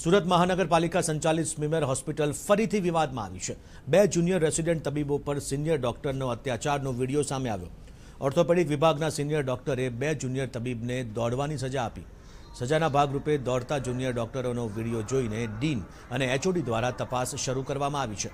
સુરત મહાનગરપાલિકા સંચાલિત મીમેર હોસ્પિટલ ફરીથી વિવાદમાં આવી છે બે જુનિયર રેસિડેન્ટ તબીબો પર સિનિયર ડોક્ટરનો અત્યાચારનો વિડિયો સામે આવ્યો ઓર્થોપેડિક વિભાગના સિનિયર ડોક્ટરે બે જુનિયર તબીબને દોડવાની સજા આપી સજાના ભાગ રૂપે દોડતા જુનિયર ડોક્ટરોનો વિડિયો જોઈને ડીન અને એચઓડી દ્વારા તપાસ શરૂ કરવામાં આવી છે